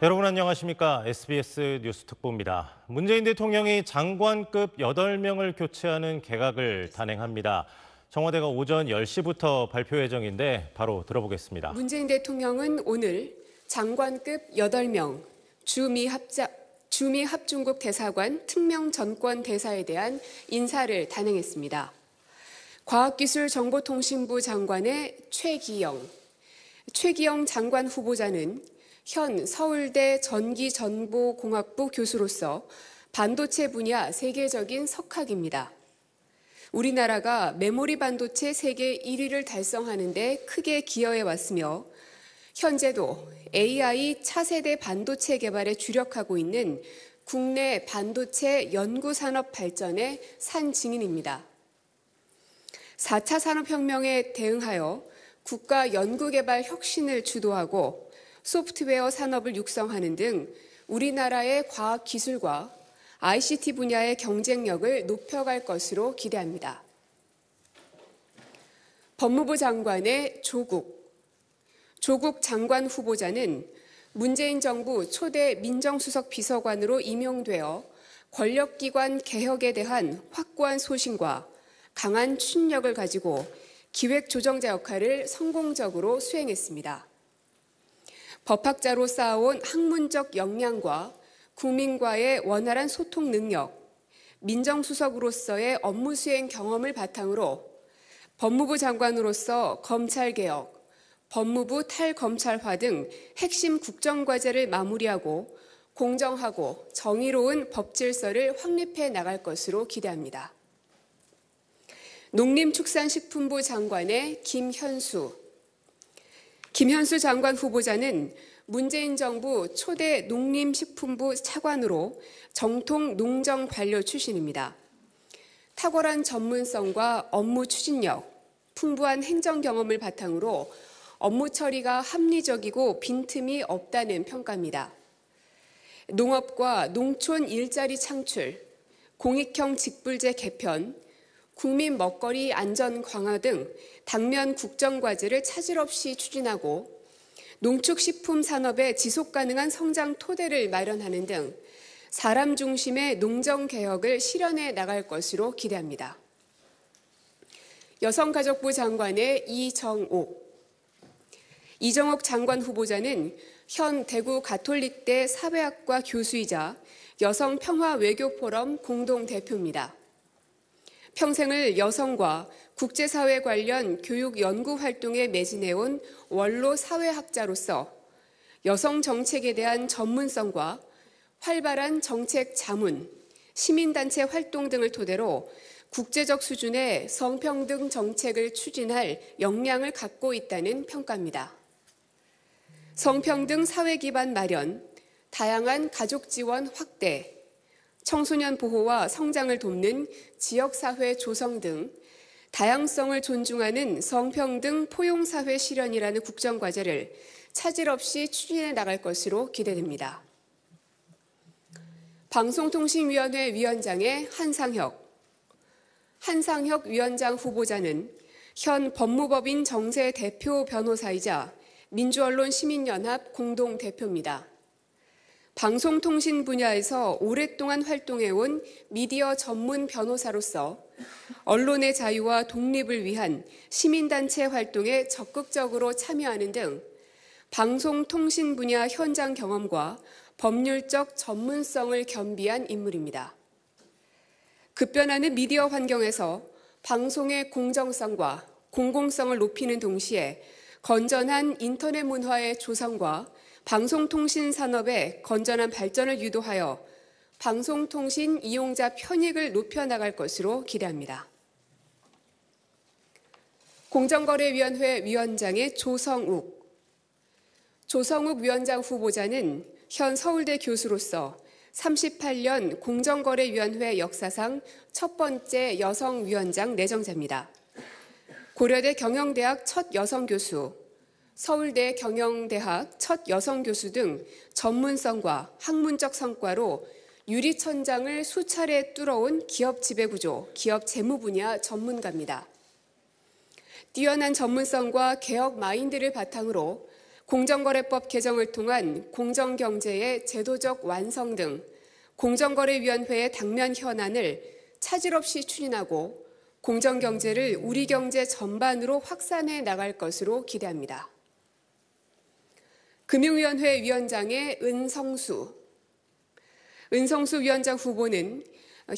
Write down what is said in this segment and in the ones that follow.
여러분 안녕하십니까? SBS 뉴스 특보입니다. 문재인 대통령이 장관급 8명을 교체하는 개각을 단행합니다. 청와대가 오전 10시부터 발표 예정인데 바로 들어보겠습니다. 문재인 대통령은 오늘 장관급 8명 주미 합작 주미 합중국 대사관 특명 전권 대사에 대한 인사를 단행했습니다. 과학기술정보통신부 장관의 최기영, 최기영 장관 후보자는 현 서울대 전기전보공학부 교수로서 반도체 분야 세계적인 석학입니다. 우리나라가 메모리 반도체 세계 1위를 달성하는데 크게 기여해 왔으며 현재도 AI 차세대 반도체 개발에 주력하고 있는 국내 반도체 연구산업 발전의 산 증인입니다. 4차 산업혁명에 대응하여 국가 연구개발 혁신을 주도하고 소프트웨어 산업을 육성하는 등 우리나라의 과학 기술과 ICT 분야의 경쟁력을 높여갈 것으로 기대합니다. 법무부 장관의 조국. 조국 장관 후보자는 문재인 정부 초대 민정수석 비서관으로 임용되어 권력기관 개혁에 대한 확고한 소신과 강한 충력을 가지고 기획조정자 역할을 성공적으로 수행했습니다. 법학자로 쌓아온 학문적 역량과 국민과의 원활한 소통 능력, 민정수석으로서의 업무 수행 경험을 바탕으로 법무부 장관으로서 검찰개혁, 법무부 탈검찰화 등 핵심 국정과제를 마무리하고 공정하고 정의로운 법질서를 확립해 나갈 것으로 기대합니다. 농림축산식품부 장관의 김현수, 김현수 장관 후보자는 문재인 정부 초대 농림식품부 차관으로 정통 농정 관료 출신입니다. 탁월한 전문성과 업무 추진력, 풍부한 행정 경험을 바탕으로 업무 처리가 합리적이고 빈틈이 없다는 평가입니다. 농업과 농촌 일자리 창출, 공익형 직불제 개편, 국민 먹거리 안전 강화 등 당면 국정 과제를 차질 없이 추진하고 농축식품 산업의 지속 가능한 성장 토대를 마련하는 등 사람 중심의 농정 개혁을 실현해 나갈 것으로 기대합니다. 여성가족부 장관의 이정옥. 이정옥 장관 후보자는 현 대구 가톨릭대 사회학과 교수이자 여성평화외교포럼 공동대표입니다. 평생을 여성과 국제사회 관련 교육 연구 활동에 매진해온 원로 사회학자로서 여성 정책에 대한 전문성과 활발한 정책 자문, 시민단체 활동 등을 토대로 국제적 수준의 성평등 정책을 추진할 역량을 갖고 있다는 평가입니다. 성평등 사회 기반 마련, 다양한 가족 지원 확대, 청소년 보호와 성장을 돕는 지역사회 조성 등 다양성을 존중하는 성평등 포용사회 실현이라는 국정과제를 차질 없이 추진해 나갈 것으로 기대됩니다. 방송통신위원회 위원장의 한상혁. 한상혁 위원장 후보자는 현 법무법인 정세 대표 변호사이자 민주언론 시민연합 공동대표입니다. 방송통신 분야에서 오랫동안 활동해온 미디어 전문 변호사로서 언론의 자유와 독립을 위한 시민단체 활동에 적극적으로 참여하는 등 방송통신 분야 현장 경험과 법률적 전문성을 겸비한 인물입니다. 급변하는 미디어 환경에서 방송의 공정성과 공공성을 높이는 동시에 건전한 인터넷 문화의 조성과 방송통신 산업의 건전한 발전을 유도하여 방송통신 이용자 편익을 높여나갈 것으로 기대합니다. 공정거래위원회 위원장의 조성욱. 조성욱 위원장 후보자는 현 서울대 교수로서 38년 공정거래위원회 역사상 첫 번째 여성 위원장 내정자입니다. 고려대 경영대학 첫 여성 교수, 서울대 경영대학 첫 여성 교수 등 전문성과 학문적 성과로 유리천장을 수차례 뚫어온 기업 지배구조, 기업 재무 분야 전문가입니다. 뛰어난 전문성과 개혁 마인드를 바탕으로 공정거래법 개정을 통한 공정경제의 제도적 완성 등 공정거래위원회의 당면 현안을 차질 없이 추진하고 공정경제를 우리 경제 전반으로 확산해 나갈 것으로 기대합니다. 금융위원회 위원장의 은성수. 은성수 위원장 후보는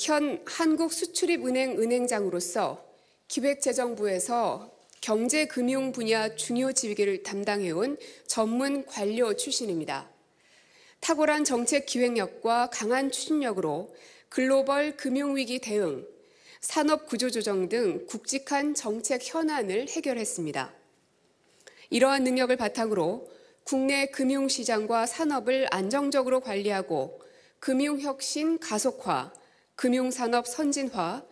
현 한국수출입은행 은행장으로서 기획재정부에서 경제금융 분야 중요 지위를 담당해온 전문 관료 출신입니다. 탁월한 정책 기획력과 강한 추진력으로 글로벌 금융위기 대응, 산업 구조조정 등 굵직한 정책 현안을 해결했습니다. 이러한 능력을 바탕으로 국내 금융시장과 산업을 안정적으로 관리하고 금융혁신 가속화, 금융산업 선진화,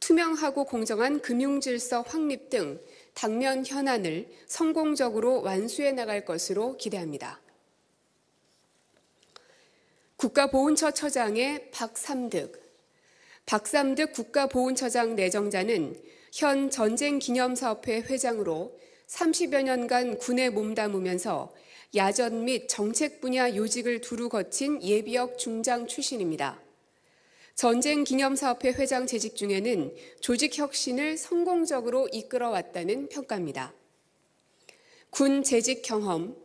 투명하고 공정한 금융질서 확립 등 당면 현안을 성공적으로 완수해 나갈 것으로 기대합니다. 국가보훈처 처장의 박삼득. 박삼득 국가보훈처장 내정자는 현 전쟁기념사업회 회장으로 30여 년간 군에 몸담으면서 야전 및 정책 분야 요직을 두루 거친 예비역 중장 출신입니다. 전쟁 기념사업회 회장 재직 중에는 조직 혁신을 성공적으로 이끌어왔다는 평가입니다. 군 재직 경험,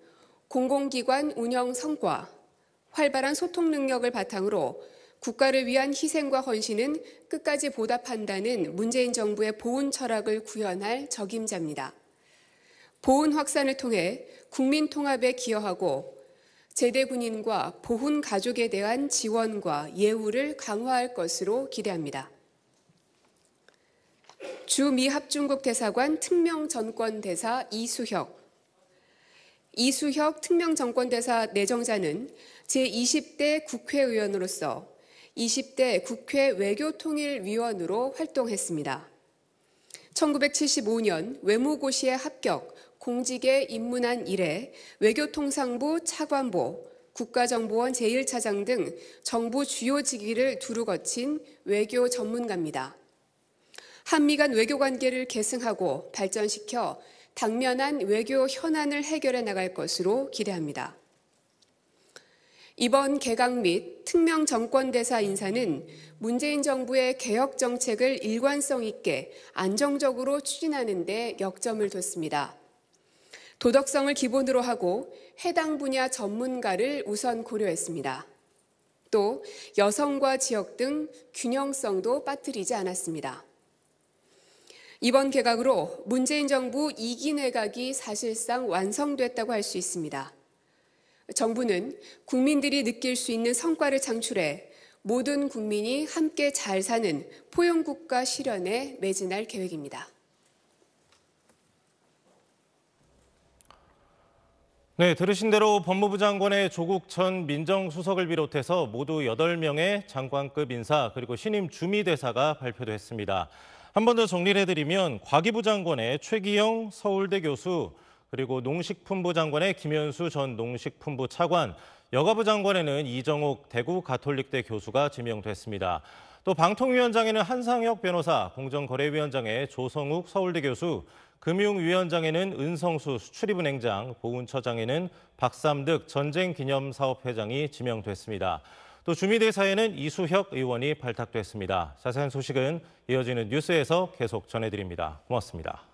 공공기관 운영 성과, 활발한 소통 능력을 바탕으로 국가를 위한 희생과 헌신은 끝까지 보답한다는 문재인 정부의 보훈 철학을 구현할 적임자입니다. 보훈 확산을 통해 국민 통합에 기여하고 제대 군인과 보훈 가족에 대한 지원과 예우를 강화할 것으로 기대합니다. 주미 합중국 대사관 특명 전권 대사 이수혁 이수혁 특명 정권 대사 내정자는 제20대 국회의원으로서 20대 국회 외교통일위원으로 활동했습니다. 1975년 외무고시에 합격, 공직에 입문한 이래 외교통상부 차관보, 국가정보원 제1차장 등 정부 주요 직위를 두루 거친 외교 전문가입니다. 한미 간 외교 관계를 계승하고 발전시켜 당면한 외교 현안을 해결해 나갈 것으로 기대합니다. 이번 개각 및 특명 정권 대사 인사는 문재인 정부의 개혁 정책을 일관성 있게 안정적으로 추진하는 데 역점을 뒀습니다. 도덕성을 기본으로 하고 해당 분야 전문가를 우선 고려했습니다. 또 여성과 지역 등 균형성도 빠뜨리지 않았습니다. 이번 개각으로 문재인 정부 2기 내각이 사실상 완성됐다고 할 수 있습니다. 정부는 국민들이 느낄 수 있는 성과를 창출해 모든 국민이 함께 잘 사는 포용국가 실현에 매진할 계획입니다. 네, 들으신 대로 법무부 장관의 조국 전 민정수석을 비롯해서 모두 8명의 장관급 인사 그리고 신임 주미대사가 발표도 했습니다. 한 번 더 정리를 해드리면 과기부 장관의 최기영 서울대 교수 그리고 농식품부 장관의 김현수 전 농식품부 차관 여가부 장관에는 이정옥 대구 가톨릭대 교수가 지명됐습니다. 또 방통위원장에는 한상혁 변호사, 공정거래위원장에 조성욱 서울대 교수, 금융위원장에는 은성수 수출입은행장, 보훈처장에는 박삼득 전쟁기념사업회장이 지명됐습니다. 또 주미대사에는 이수혁 의원이 발탁됐습니다. 자세한 소식은 이어지는 뉴스에서 계속 전해드립니다. 고맙습니다.